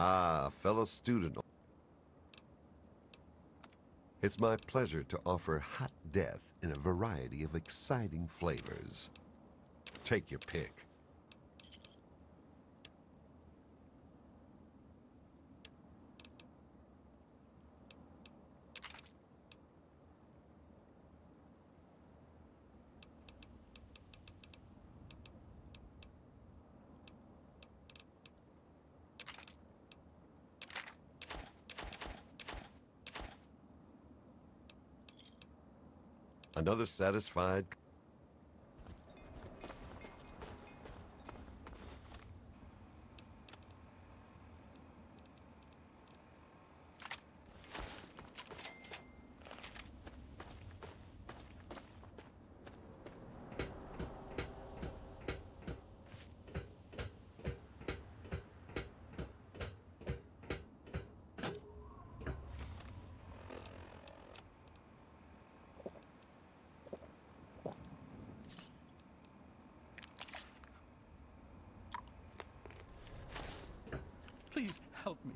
Ah, fellow student. It's my pleasure to offer hot death in a variety of exciting flavors. Take your pick. Another satisfied Please help me.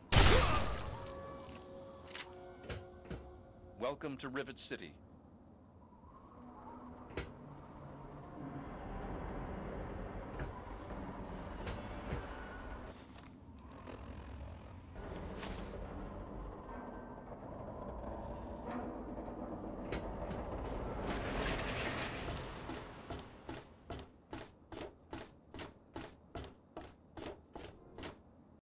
Welcome to Rivet City.